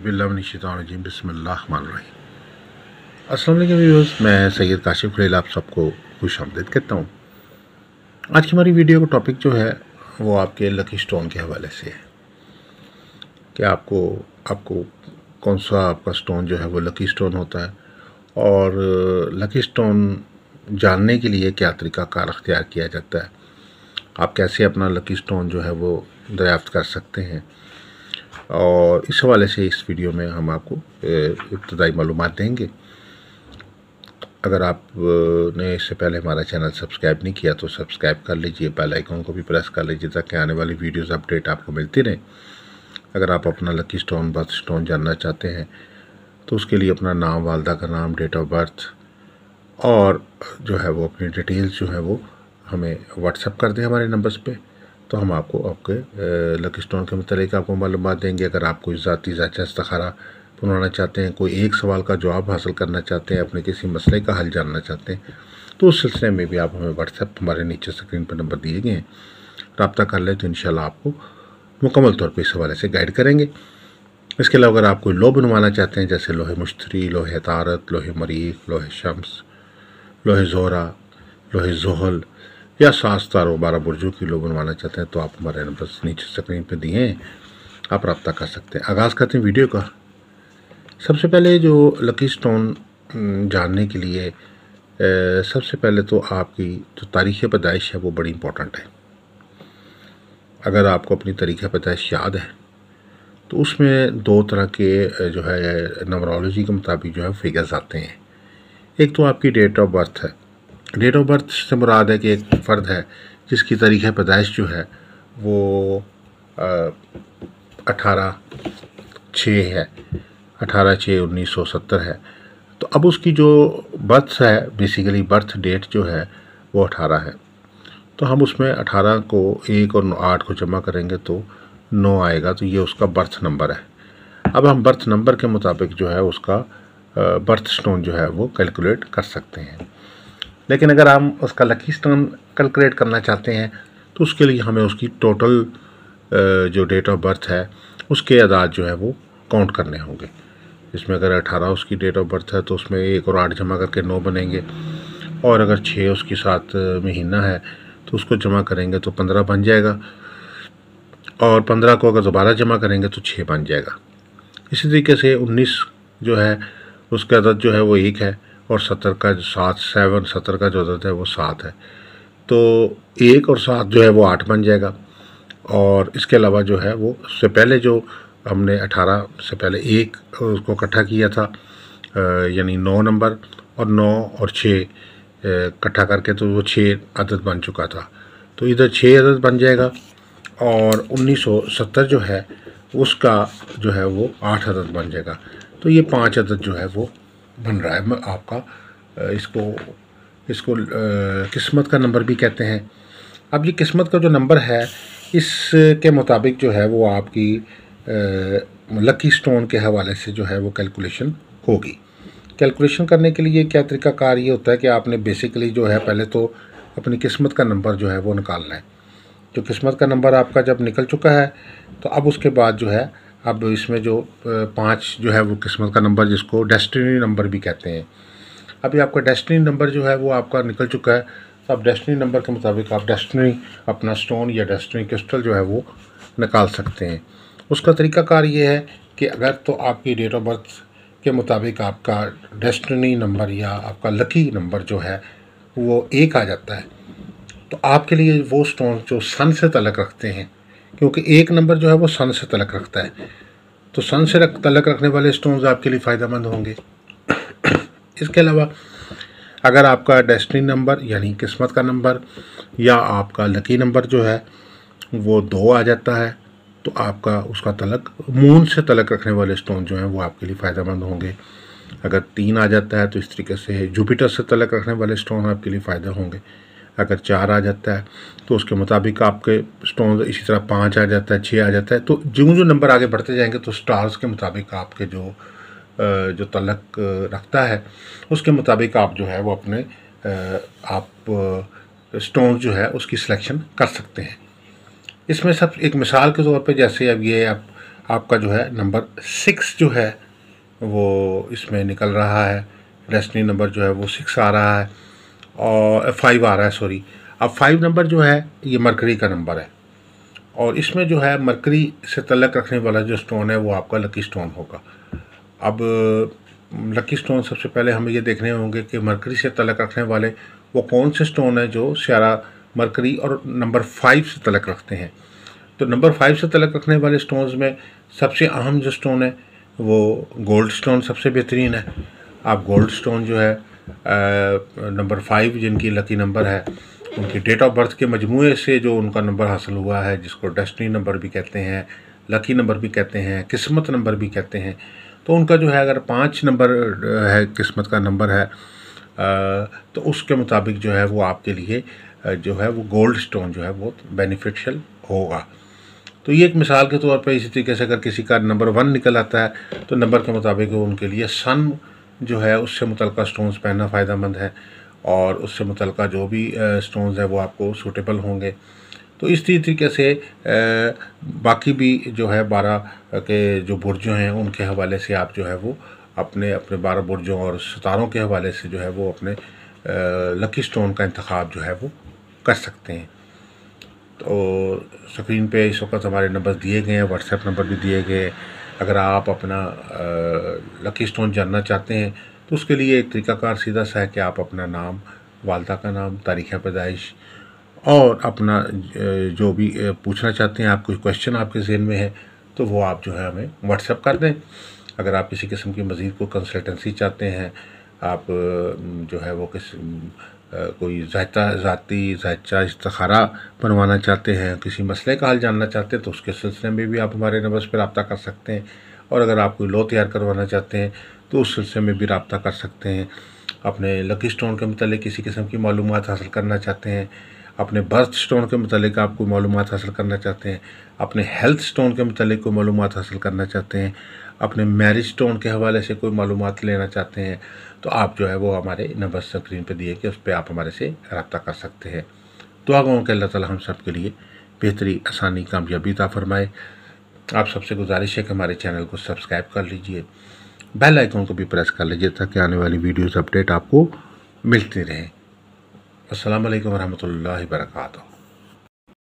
अस्सलाम वालेकुम व्यूअर्स मैं सैयद काशिफ खलील आप सबको खुश आमदीद कहता हूँ आज की हमारी वीडियो का टॉपिक जो है वो आपके लकी स्टोन के हवाले से है कि आपको आपको कौन सा आपका स्टोन जो है वो लकी स्टोन होता है और लकी स्टोन जानने के लिए क्या तरीक़ाकार अख्तियार किया जाता है आप कैसे अपना लकी स्टोन जो है वो दरियाफ्त कर सकते हैं और इस हवाले से इस वीडियो में हम आपको इब्तदाई मालूम देंगे अगर आपने इससे पहले हमारा चैनल सब्सक्राइब नहीं किया तो सब्सक्राइब कर लीजिए बेल आइकन को भी प्रेस कर लीजिए ताकि आने वाली वीडियोस अपडेट आपको मिलती रहे अगर आप अपना लकी स्टोन बर्थ स्टोन जानना चाहते हैं तो उसके लिए अपना नाम वालदा का नाम डेट ऑफ बर्थ और जो है वो अपनी डिटेल्स जो है वो हमें व्हाट्सअप कर दें हमारे नंबर्स पर तो हम आपको आपके लकी स्टोन के मतलब आपको मालूम देंगे अगर आप कोई ज़ाती जाचा इस्तारा बनाना चाहते हैं कोई एक सवाल का जवाब हासिल करना चाहते हैं अपने किसी मसले का हल जानना चाहते हैं तो उस सिलसिले में भी आप हमें व्हाट्सएप हमारे नीचे स्क्रीन पर नंबर दिए गए हैं रबता कर लें तो इन आपको मुकम्मल तौर पर इस हवाले से गाइड करेंगे इसके अलावा अगर आप कोई लो बनवाना चाहते हैं जैसे लोहे मुश्तरी लोहे तारत लोहे मरीख लोहे शम्स लोहे जोरा लोहे जोहल या सास तारों बारह बुर्जों की लोग बनवाना चाहते हैं तो आप हमारे नंबर नीचे स्क्रीन पर दिए हैं आप रब्ता कर सकते हैं आगाज़ करते हैं वीडियो का सबसे पहले जो लकी स्टोन जानने के लिए सबसे पहले तो आपकी जो तारीख़ पैदाइश है वो बड़ी इम्पोर्टेंट है अगर आपको अपनी तारीख़ पैदाइश याद है तो उसमें दो तरह के जो है नमरोलॉजी के मुताबिक जो है फिगर्स आते हैं एक तो आपकी डेट ऑफ बर्थ है डेट ऑफ बर्थ से मुराद है कि एक फ़र्द है जिसकी तारीख़ पैदाइश जो है वो अठारह छः है अठारह छः उन्नीस सौ सत्तर है तो अब उसकी जो बर्थ है बेसिकली बर्थ डेट जो है वो अठारह है तो हम उसमें अठारह को एक और आठ को जमा करेंगे तो नौ आएगा तो ये उसका बर्थ नंबर है अब हम बर्थ नंबर के मुताबिक जो है उसका बर्थ स्टोन जो है वो कैलकुलेट कर सकते हैं लेकिन अगर हम उसका लकी स्टोन कैलकुलेट करना चाहते हैं तो उसके लिए हमें उसकी टोटल जो डेट ऑफ बर्थ है उसके आदाद जो है वो काउंट करने होंगे इसमें अगर अठारह उसकी डेट ऑफ बर्थ है तो उसमें एक और आठ जमा करके नौ बनेंगे और अगर छः उसकी सात महीना है तो उसको जमा करेंगे तो पंद्रह बन जाएगा और पंद्रह को अगर दोबारा जमा करेंगे तो छः बन जाएगा इसी तरीके से उन्नीस जो है उसका अदद जो है वो एक है और सत्तर का जो सात सेवन सत्तर का जो अदद है वो सात है तो एक और सात जो है वो आठ बन जाएगा और इसके अलावा जो है वो उससे पहले जो हमने अठारह से पहले एक उसको इकट्ठा किया था यानी नौ नंबर और नौ और छः इकट्ठा करके तो वो छः अदद बन चुका था तो इधर छः अदद बन जाएगा और 1970 जो है उसका जो है वो आठ अदद बन जाएगा तो ये पांच अदद जो है वो बन रहा है आपका इसको इसको किस्मत का नंबर भी कहते हैं अब ये किस्मत का जो नंबर है इसके मुताबिक जो है वो आपकी लकी स्टोन के हवाले से जो है वो कैलकुलेशन होगी कैलकुलेशन करने के लिए क्या तरीकाकार ये होता है कि आपने बेसिकली जो है पहले तो अपनी किस्मत का नंबर जो है वो निकालना है जो किस्मत का नंबर आपका जब निकल चुका है तो अब उसके बाद जो है अब इसमें जो पाँच जो है वो किस्मत का नंबर जिसको डेस्टिनी नंबर भी कहते हैं अभी आपका डेस्टिनी नंबर जो है वो आपका निकल चुका है तो आप डेस्टिनी नंबर के मुताबिक आप डेस्टिनी अपना स्टोन या डेस्टिनी क्रिस्टल जो है वो निकाल सकते हैं उसका तरीकाकार ये है कि अगर तो आपकी डेट ऑफ बर्थ के मुताबिक आपका डेस्टिनी नंबर या आपका लकी नंबर जो है वो एक आ जाता है तो आपके लिए वो स्टोन जो सन से तलक रखते हैं क्योंकि एक नंबर जो है वो सन से तलक रखता है तो सन से रख तलक रखने वाले स्टोन्स आपके लिए फ़ायदा मंद होंगे इसके अलावा अगर आपका डेस्टिनी नंबर यानी किस्मत का नंबर या आपका लकी नंबर जो है वो दो आ जाता है तो आपका उसका तलक मून से तलक रखने वाले स्टोन जो हैं वो आपके लिए फ़ायदेमंद होंगे अगर तीन आ जाता है तो इस तरीके से जुपिटर से तलक रखने वाले स्टोन आपके लिए फ़ायदा होंगे अगर चार आ जाता है तो उसके मुताबिक आपके स्टोन इसी तरह पाँच आ जाता है छः आ जाता है तो जो जो नंबर आगे बढ़ते जाएंगे तो स्टार्स के मुताबिक आपके जो जो तलक रखता है उसके मुताबिक आप जो है वो अपने आप स्टोन जो है उसकी सिलेक्शन कर सकते हैं इसमें सब एक मिसाल के तौर पे जैसे अब ये आप आपका जो है नंबर सिक्स जो है वो इसमें निकल रहा है डेस्टनी नंबर जो है वो सिक्स आ रहा है और फाइव uh, आ रहा है सॉरी अब फाइव नंबर जो है ये मरकरी का नंबर है और इसमें जो है मरकरी से तलक रखने वाला जो स्टोन है वो आपका लकी स्टोन होगा अब लकी uh, स्टोन सबसे पहले हमें ये देखने होंगे कि मरकरी से तलक रखने वाले वो कौन से स्टोन है जो सारा मरकरी और नंबर फाइव से तलक रखते हैं तो नंबर फाइव से तलक रखने वाले स्टोन्स में सबसे अहम जो स्टोन है वो गोल्ड स्टोन सबसे बेहतरीन है आप गोल्ड स्टोन जो है नंबर फाइव जिनकी लकी नंबर है उनकी डेट ऑफ बर्थ के मजमू से जो उनका नंबर हासिल हुआ है जिसको डेस्टनी नंबर भी कहते हैं लकी नंबर भी कहते हैं किस्मत नंबर भी कहते हैं तो उनका जो है अगर पाँच नंबर है किस्मत का नंबर है तो उसके मुताबिक जो है वो आपके लिए जो है वो गोल्ड स्टोन जो है वो बेनिफिशियल होगा तो ये एक मिसाल के तौर पर इसी तरीके से अगर किसी का नंबर वन निकल आता है तो नंबर के मुताबिक उनके लिए सन जो है उससे मुतल स्टोन्स पहनना फ़ायदा है और उससे मुतल जो भी स्टोन्स हैं वो आपको सूटेबल होंगे तो इस तरीके से बाकी भी जो है बारह के जो बुरजों हैं उनके हवाले से आप जो है वो अपने अपने बारह बुरजों और सितारों के हवाले से जो है वो अपने लकी स्टोन का इंतखब जो है वो कर सकते हैं तो स्क्रीन पे इस वक्त हमारे नंबर दिए गए हैं व्हाट्सएप नंबर भी दिए गए अगर आप अपना लकी स्टोन जानना चाहते हैं तो उसके लिए एक तरीकाकार सीधा सा है कि आप अपना नाम वालदा का नाम तारीख़ पैदाइश और अपना जो भी पूछना चाहते हैं आप कोई क्वेश्चन आपके जहन में है तो वो आप जो है हमें व्हाट्सअप कर दें अगर आप किसी किस्म की मज़ीद को कंसल्टेंसी चाहते हैं आप जो है वो किस कोई जायता ज़ाती जायचा इस्तारा बनवाना चाहते हैं किसी मसले का हल जानना चाहते हैं तो उसके सिलसिले में भी आप हमारे नंबर पर रबता कर सकते हैं और अगर आप कोई लॉ तैयार करवाना चाहते हैं तो उस सिलसिले में भी रबता कर सकते हैं अपने लकी स्टोन के मतलब किसी किस्म की मालूम हासिल करना चाहते हैं अपने बर्थ स्टोन के मतलब आप कोई मालूम हासिल करना चाहते हैं अपने हेल्थ स्टोन के मतलब कोई मालूम हासिल करना चाहते हैं अपने मैरिज टोन के हवाले से कोई मालूम लेना चाहते हैं तो आप जो है वो हमारे नंबर स्क्रीन पर दिए कि उस पर आप हमारे से रबता कर सकते हैं तो गाँव के अल्लाह ताली हम सब के लिए बेहतरी आसानी कामयाबी ता फरमाए आप सबसे गुजारिश है कि हमारे चैनल को सब्सक्राइब कर लीजिए बेल आइकॉन को भी प्रेस कर लीजिए ताकि आने वाली वीडियोस अपडेट आपको मिलती रहें असल वरहमल वर्का